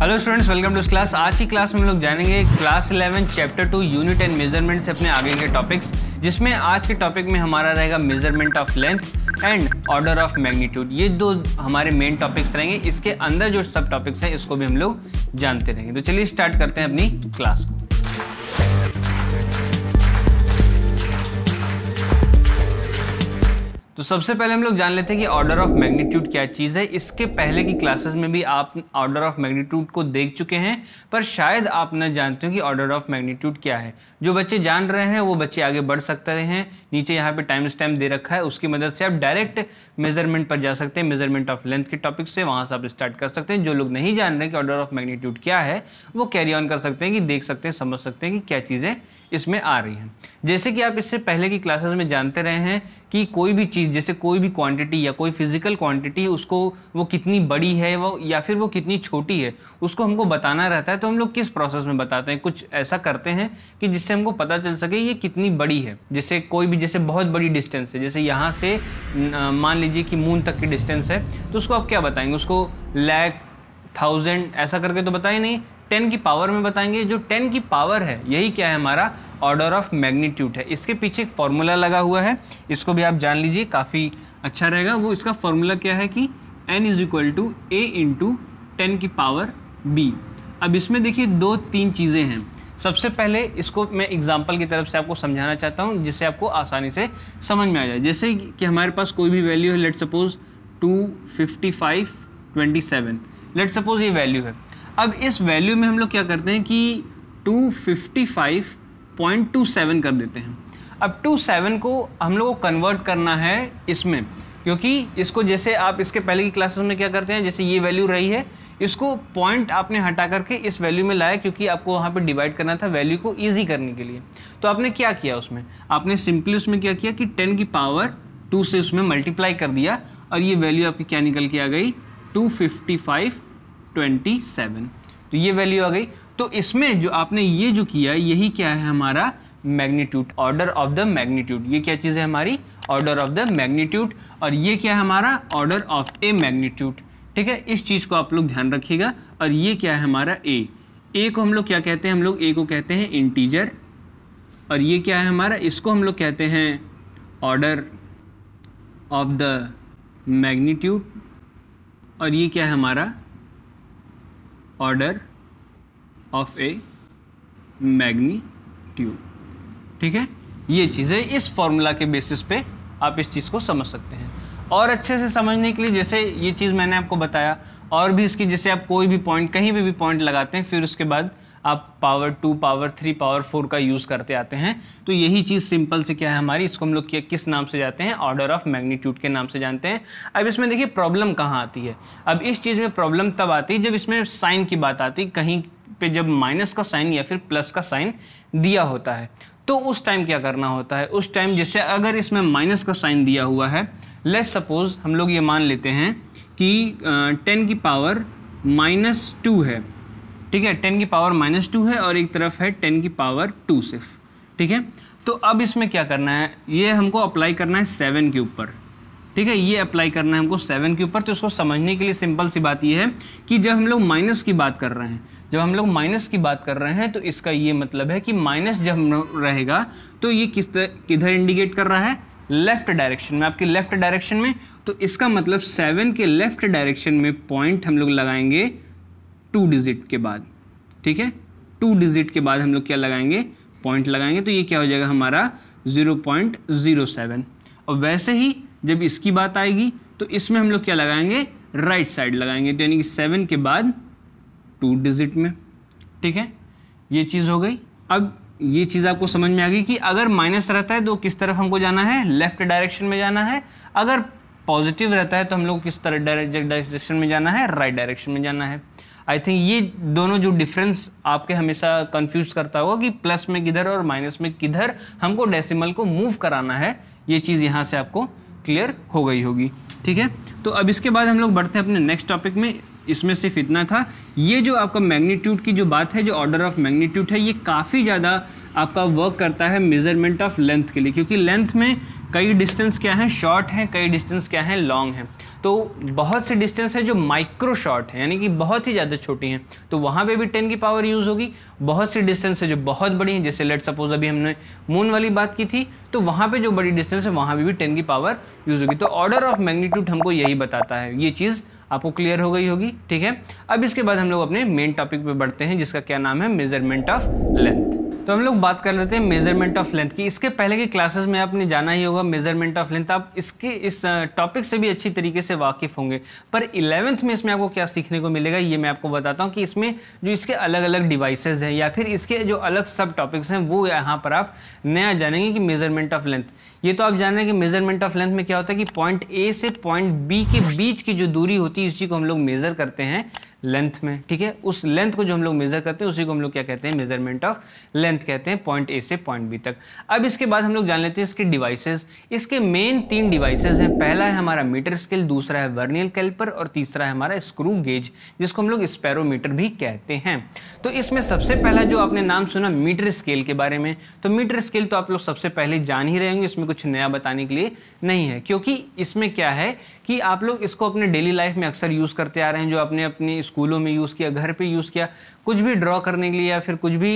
hello students welcome to class आज की class में हम लोग जानेंगे class 11 chapter 2 unit and measurement से अपने आगे के टॉपिक्स जिसमें आज के टॉपिक में हमारा रहेगा measurement of length and order of magnitude ये दो हमारे मेन टॉपिक्स रहेंगे इसके अंदर जो सब टॉपिक्स हैं इसको भी हम लोग जानते रहेंगे तो चलिए स्टार्ट करते हैं अपनी क्लास को तो सबसे पहले हम लोग जान लेते हैं कि ऑर्डर ऑफ मैग्नीट्यूड क्या चीज़ है इसके पहले की क्लासेस में भी आप ऑर्डर ऑफ मैग्नीट्यूड को देख चुके हैं पर शायद आप न जानते हो कि ऑर्डर ऑफ मैग्नीट्यूड क्या है जो बच्चे जान रहे हैं वो बच्चे आगे बढ़ सकते हैं नीचे यहाँ पे टाइम स्टैम्प दे रखा है उसकी मदद से आप डायरेक्ट मेजरमेंट पर जा सकते हैं मेजरमेंट ऑफ लेंथ के टॉपिक से वहाँ से आप स्टार्ट कर सकते हैं जो लोग नहीं जान रहे कि ऑर्डर ऑफ मैग्नीट्यूड क्या है वो कैरी ऑन कर सकते हैं कि देख सकते हैं समझ सकते हैं कि क्या चीज़ें इसमें आ रही है जैसे कि आप इससे पहले की क्लासेस में जानते रहे हैं कि कोई भी चीज़ जैसे कोई भी क्वांटिटी या कोई फिजिकल क्वांटिटी उसको वो कितनी बड़ी है वो या फिर वो कितनी छोटी है उसको हमको बताना रहता है तो हम लोग किस प्रोसेस में बताते हैं कुछ ऐसा करते हैं कि जिससे हमको पता चल सके ये कितनी बड़ी है जैसे कोई भी जैसे बहुत बड़ी डिस्टेंस है जैसे यहाँ से मान लीजिए कि मून तक की डिस्टेंस है तो उसको आप क्या बताएंगे उसको लैक थाउजेंड ऐसा करके तो बताए नहीं टेन की पावर में बताएंगे जो टेन की पावर है यही क्या है हमारा ऑर्डर ऑफ मैग्नीट्यूड है इसके पीछे एक फार्मूला लगा हुआ है इसको भी आप जान लीजिए काफ़ी अच्छा रहेगा वो इसका फॉर्मूला क्या है कि N is equal to A into ten की पावर बी अब इसमें देखिए दो तीन चीज़ें हैं सबसे पहले इसको मैं एग्जाम्पल की तरफ से आपको समझाना चाहता हूँ जिससे आपको आसानी से समझ में आ जाए जैसे कि हमारे पास कोई भी वैल्यू है let suppose two fifty five twenty seven let suppose ये वैल्यू है अब इस वैल्यू में हम लोग क्या करते हैं कि 255.27 कर देते हैं अब 27 को हम लोग को कन्वर्ट करना है इसमें क्योंकि इसको जैसे आप इसके पहले की क्लासेस में क्या करते हैं जैसे ये वैल्यू रही है इसको पॉइंट आपने हटा करके इस वैल्यू में लाया क्योंकि आपको वहाँ पे डिवाइड करना था वैल्यू को ईजी करने के लिए तो आपने क्या किया उसमें आपने सिंपली उसमें क्या किया कि टेन की पावर टू से उसमें मल्टीप्लाई कर दिया और ये वैल्यू आपकी क्या निकल के आ गई two fifty five twenty seven तो ये वैल्यू आ गई तो इसमें जो आपने ये जो किया यही क्या है हमारा magnitude order of the magnitude ये क्या चीज़ है हमारी ऑर्डर ऑफ द मैग्नीट्यूड और ये क्या है हमारा ऑर्डर ऑफ ए मैग्नीट्यूड ठीक है इस चीज़ को आप लोग ध्यान रखिएगा और ये क्या है हमारा ए ए को हम लोग क्या कहते हैं हम लोग ए को कहते हैं इंटीजर और ये क्या है हमारा इसको हम लोग कहते हैं ऑर्डर ऑफ द मैग्नीट्यूड और ये क्या है हमारा ऑर्डर ऑफ ए मैग्नीट्यूड ठीक है ये चीज़ें इस फॉर्मूला के बेसिस पे आप इस चीज़ को समझ सकते हैं और अच्छे से समझने के लिए जैसे ये चीज़ मैंने आपको बताया और भी इसकी जैसे आप कोई भी पॉइंट कहीं पे भी पॉइंट लगाते हैं फिर उसके बाद आप power two power three power four का यूज़ करते आते हैं तो यही चीज़ सिंपल से क्या है हमारी इसको हम लोग किस नाम से जाते हैं ऑर्डर ऑफ मैग्नीट्यूड के नाम से जानते हैं अब इसमें देखिए प्रॉब्लम कहाँ आती है अब इस चीज़ में प्रॉब्लम तब आती है जब इसमें साइन की बात आती कहीं पे जब माइनस का साइन या फिर प्लस का साइन दिया होता है तो उस टाइम क्या करना होता है उस टाइम जैसे अगर इसमें माइनस का साइन दिया हुआ है लेट्स सपोज हम लोग ये मान लेते हैं कि टेन की पावर माइनस टू है ठीक है टेन की पावर माइनस टू है और एक तरफ है टेन की पावर टू सिर्फ ठीक है तो अब इसमें क्या करना है ये हमको अप्लाई करना है सेवन के ऊपर ठीक है ये अप्लाई करना है हमको सेवन के ऊपर तो इसको समझने के लिए सिंपल सी बात ये है कि जब हम लोग माइनस की बात कर रहे हैं जब हम लोग माइनस की बात कर रहे हैं तो इसका ये मतलब है कि माइनस जब हम रहेगा तो ये किस किधर इंडिकेट कर रहा है लेफ्ट डायरेक्शन में आपके लेफ्ट डायरेक्शन में तो इसका मतलब सेवन के लेफ्ट डायरेक्शन में पॉइंट हम लोग लगाएंगे टू डिजिट के बाद ठीक है टू डिजिट के बाद हम लोग क्या लगाएंगे पॉइंट लगाएंगे तो ये क्या हो जाएगा हमारा ज़ीरो पॉइंट ज़ीरो सेवन और वैसे ही जब इसकी बात आएगी तो इसमें हम लोग क्या लगाएंगे राइट right साइड लगाएंगे तो यानी कि सेवन के बाद टू डिजिट में ठीक है ये चीज़ हो गई अब ये चीज़ आपको समझ में आ गई कि अगर माइनस रहता है तो किस तरफ हमको जाना है लेफ्ट डायरेक्शन में जाना है अगर पॉजिटिव रहता है तो हम लोग किस तरह डायरेक्शन में जाना है राइट right डायरेक्शन में जाना है आई थिंक ये दोनों जो डिफरेंस आपके हमेशा कंफ्यूज करता होगा कि प्लस में किधर और माइनस में किधर हमको डेसिमल को मूव कराना है ये चीज़ यहाँ से आपको क्लियर हो गई होगी ठीक है तो अब इसके बाद हम लोग बढ़ते हैं अपने नेक्स्ट टॉपिक में इसमें सिर्फ इतना था ये जो आपका मैग्नीट्यूड की जो बात है जो ऑर्डर ऑफ मैग्नीट्यूड है ये काफ़ी ज़्यादा आपका वर्क करता है मेजरमेंट ऑफ लेंथ के लिए क्योंकि लेंथ में कई डिस्टेंस क्या है शॉर्ट है कई डिस्टेंस क्या है लॉन्ग है तो बहुत सी डिस्टेंस है जो माइक्रो शॉट है यानी कि बहुत ही ज़्यादा छोटी हैं तो वहाँ पे भी टेन की पावर यूज़ होगी बहुत सी डिस्टेंस है जो बहुत बड़ी हैं जैसे लेट सपोज अभी हमने मून वाली बात की थी तो वहाँ पे जो बड़ी डिस्टेंस है वहाँ पर भी टेन की पावर यूज़ होगी तो ऑर्डर ऑफ मैग्नीट्यूड हमको यही बताता है ये चीज़ आपको क्लियर हो गई होगी ठीक है अब इसके बाद हम लोग अपने मेन टॉपिक पर बढ़ते हैं जिसका क्या नाम है मेजरमेंट ऑफ लेंथ तो हम लोग बात कर लेते हैं मेजरमेंट ऑफ लेंथ की इसके पहले की क्लासेस में आपने जाना ही होगा मेजरमेंट ऑफ लेंथ आप इसके इस टॉपिक से भी अच्छी तरीके से वाकिफ होंगे पर इलेवेंथ में इसमें आपको क्या सीखने को मिलेगा ये मैं आपको बताता हूँ कि इसमें जो इसके अलग अलग डिवाइसेज हैं या फिर इसके जो अलग सब टॉपिक्स हैं वो यहाँ पर आप नया जानेंगे कि मेजरमेंट ऑफ लेंथ ये तो आप जान रहे हैं कि मेजरमेंट ऑफ लेंथ में क्या होता है कि पॉइंट ए से पॉइंट बी के बीच की जो दूरी होती है उसी को हम लोग मेजर करते हैं लेंथ में ठीक है उस लेंथ को जो हम लोग मेजर करते हैं उसी को हम लोग क्या कहते हैं मेजरमेंट ऑफ लेंथ कहते हैं पॉइंट ए से पॉइंट बी तक अब इसके बाद हम लोग जान लेते हैं इसके डिवाइसेस इसके मेन तीन डिवाइसेस हैं पहला है हमारा मीटर स्केल दूसरा है वर्नियल कैल्पर और तीसरा है हमारा स्क्रू गेज जिसको हम लोग स्पैरोमीटर भी कहते हैं तो इसमें सबसे पहला जो आपने नाम सुना मीटर स्केल के बारे में तो मीटर स्केल तो आप लोग सबसे पहले जान ही रहे होंगे इसमें कुछ नया बताने के लिए नहीं है क्योंकि इसमें क्या है कि आप लोग इसको अपने डेली लाइफ में अक्सर यूज़ करते आ रहे हैं जो आपने अपने स्कूलों में यूज़ किया घर पे यूज़ किया कुछ भी ड्रॉ करने के लिए या फिर कुछ भी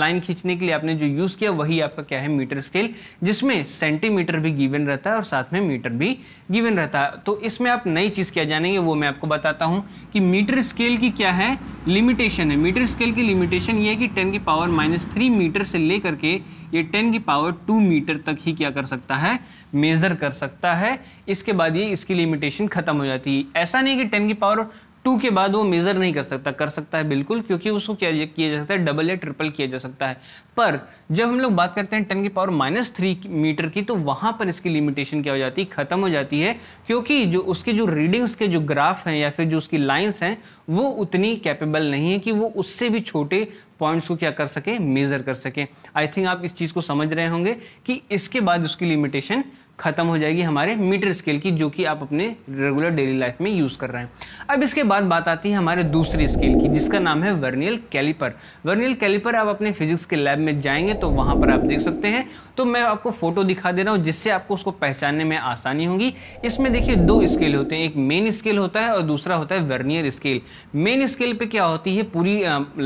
लाइन खींचने के लिए आपने जो यूज़ किया वही आपका क्या है मीटर स्केल जिसमें सेंटीमीटर भी गिवन रहता है और साथ में मीटर भी गिवन रहता है तो इसमें आप नई चीज़ क्या जानेंगे वो मैं आपको बताता हूँ कि मीटर स्केल की क्या है लिमिटेशन है मीटर स्केल की लिमिटेशन ये है कि टेन की पावर माइनस थ्री मीटर से लेकर के ये टेन की पावर टू मीटर तक ही क्या कर सकता है मेज़र कर सकता है इसके बाद ये इसकी लिमिटेशन ख़त्म हो जाती है ऐसा नहीं कि टेन की पावर टू के बाद वो मेज़र नहीं कर सकता कर सकता है बिल्कुल क्योंकि उसको क्या किया जा सकता है डबल या ट्रिपल किया जा सकता है पर जब हम लोग बात करते हैं टेन की पावर माइनस थ्री मीटर की तो वहां पर इसकी लिमिटेशन क्या हो जाती है ख़त्म हो जाती है क्योंकि जो उसके जो रीडिंग्स के जो ग्राफ हैं या फिर जो उसकी लाइन्स हैं वो उतनी कैपेबल नहीं है कि वो उससे भी छोटे पॉइंट्स को क्या कर सकें मेज़र कर सकें आई थिंक आप इस चीज़ को समझ रहे होंगे कि इसके बाद उसकी लिमिटेशन खत्म हो जाएगी हमारे मीटर स्केल की जो कि आप अपने रेगुलर डेली लाइफ में यूज़ कर रहे हैं अब इसके बाद बात आती है हमारे दूसरे स्केल की जिसका नाम है वर्नियल कैलिपर वर्नियल कैलिपर आप अपने फिजिक्स के लैब में जाएंगे तो वहाँ पर आप देख सकते हैं तो मैं आपको फ़ोटो दिखा दे रहा हूँ जिससे आपको उसको पहचानने में आसानी होगी इसमें देखिए दो स्केल होते हैं एक मेन स्केल होता है और दूसरा होता है वर्नियर स्केल मेन स्केल पर क्या होती है पूरी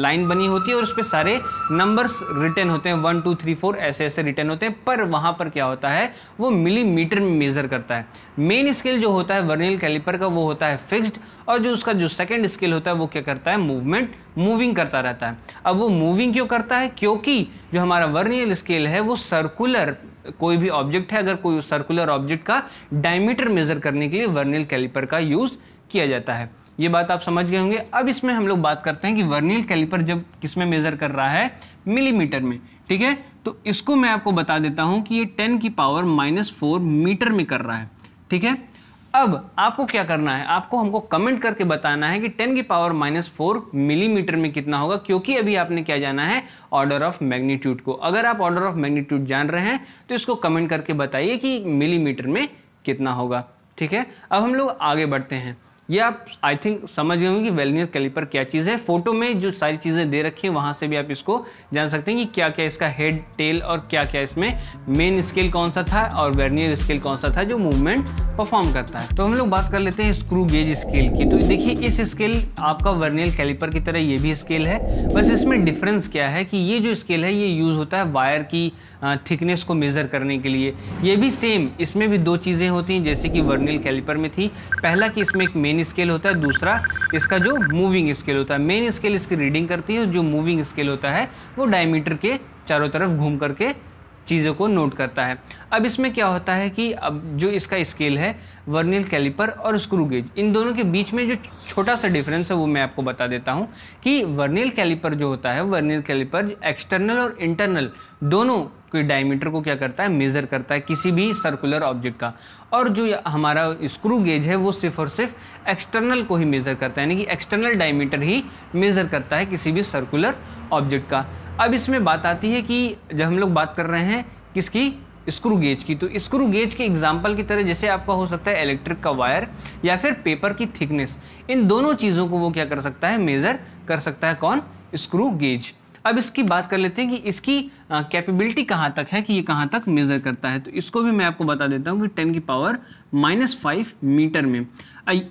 लाइन बनी होती है और उस पर सारे नंबर्स रिटर्न होते हैं वन टू थ्री फोर ऐसे ऐसे रिटर्न होते हैं पर वहाँ पर क्या होता है वो मिली भी मीटर में मेज़र करता है मेन स्केल जो होता है वर्नियल कैलिपर का वो होता है फिक्स्ड और जो उसका जो सेकंड स्केल होता है वो क्या करता है मूवमेंट मूविंग करता रहता है अब वो मूविंग क्यों करता है क्योंकि जो हमारा वर्नियल स्केल है वो सर्कुलर कोई भी ऑब्जेक्ट है अगर कोई सर्कुलर ऑब्जेक्ट का डायमीटर मेज़र करने के लिए वर्नियल कैलिपर का यूज़ किया जाता है ये बात आप समझ गए होंगे अब इसमें हम लोग बात करते हैं कि वर्नियल कैलिपर जब किस में मेज़र कर रहा है मिलीमीटर में ठीक है तो इसको मैं आपको बता देता हूं कि ये टेन की पावर माइनस फोर मीटर में कर रहा है ठीक है अब आपको क्या करना है आपको हमको कमेंट करके बताना है कि 10 की पावर माइनस फोर मिलीमीटर में कितना होगा क्योंकि अभी आपने क्या जाना है ऑर्डर ऑफ मैग्नीट्यूड को अगर आप ऑर्डर ऑफ मैग्नीट्यूड जान रहे हैं तो इसको कमेंट करके बताइए कि मिलीमीटर में कितना होगा ठीक है अब हम लोग आगे बढ़ते हैं ये आप आई थिंक समझ गए होंगे कि वेलनियर कैलिपर क्या चीज़ है फोटो में जो सारी चीज़ें दे रखी हैं वहाँ से भी आप इसको जान सकते हैं कि क्या क्या इसका हेड टेल और क्या क्या इसमें मेन स्केल कौन सा था और वेलनियर स्केल कौन सा था जो मूवमेंट परफॉर्म करता है तो हम लोग बात कर लेते हैं स्क्रू गेज स्केल की तो देखिए इस स्केल आपका वर्नियर कैलिपर की तरह ये भी स्केल है बस इसमें डिफरेंस क्या है कि ये जो स्केल है ये यूज़ होता है वायर की थिकनेस को मेज़र करने के लिए ये भी सेम इसमें भी दो चीज़ें होती हैं जैसे कि वर्नियल कैलिपर में थी पहला कि इसमें एक मेन स्केल होता है दूसरा इसका जो मूविंग स्केल होता है मेन स्केल इसकी रीडिंग करती है जो मूविंग स्केल होता है वो डायमीटर के चारों तरफ घूम करके चीज़ों को नोट करता है अब इसमें क्या होता है कि अब जो इसका स्केल है वर्नियल कैलिपर और स्क्रू गेज इन दोनों के बीच में जो छोटा सा डिफरेंस है वो मैं आपको बता देता हूँ कि वर्नियल कैलिपर जो होता है वर्नियल कैलिपर एक्सटर्नल और इंटरनल दोनों के डायमीटर को क्या करता है मेज़र करता है किसी भी सर्कुलर ऑब्जेक्ट का और जो हमारा स्क्रू गेज है वो सिर्फ और सिर्फ एक्सटर्नल को ही मेज़र करता है यानी कि एक्सटर्नल डायमीटर ही मेज़र करता है किसी भी सर्कुलर ऑब्जेक्ट का अब इसमें बात आती है कि जब हम लोग बात कर रहे हैं किसकी स्क्रू गेज की तो स्क्रू गेज के एग्जाम्पल की तरह जैसे आपका हो सकता है इलेक्ट्रिक का वायर या फिर पेपर की थिकनेस इन दोनों चीज़ों को वो क्या कर सकता है मेज़र कर सकता है कौन स्क्रू गेज अब इसकी बात कर लेते हैं कि इसकी कैपेबिलिटी कहाँ तक है कि ये कहाँ तक मेज़र करता है तो इसको भी मैं आपको बता देता हूँ कि टेन की पावर माइनस फाइव मीटर में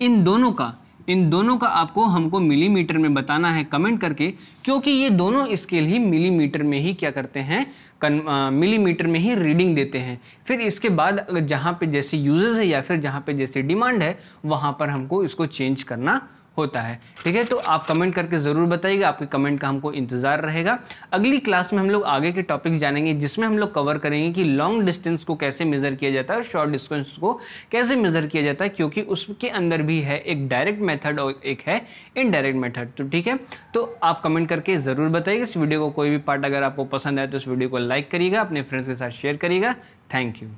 इन दोनों का इन दोनों का आपको हमको मिलीमीटर में बताना है कमेंट करके क्योंकि ये दोनों स्केल ही मिलीमीटर में ही क्या करते हैं मिलीमीटर में ही रीडिंग देते हैं फिर इसके बाद जहाँ पे जैसे यूजेस है या फिर जहाँ पे जैसे डिमांड है वहाँ पर हमको इसको चेंज करना होता है ठीक है तो आप कमेंट करके ज़रूर बताइएगा आपके कमेंट का हमको इंतज़ार रहेगा अगली क्लास में हम लोग आगे के टॉपिक जानेंगे जिसमें हम लोग कवर करेंगे कि लॉन्ग डिस्टेंस को कैसे मेज़र किया जाता है और शॉर्ट डिस्टेंस को कैसे मेज़र किया जाता है क्योंकि उसके अंदर भी है एक डायरेक्ट मेथड और एक है इनडायरेक्ट मेथड तो ठीक है तो आप कमेंट करके ज़रूर बताइएगा इस वीडियो को कोई भी पार्ट अगर आपको पसंद आए तो इस वीडियो को लाइक करिएगा अपने फ्रेंड्स के साथ शेयर करिएगा थैंक यू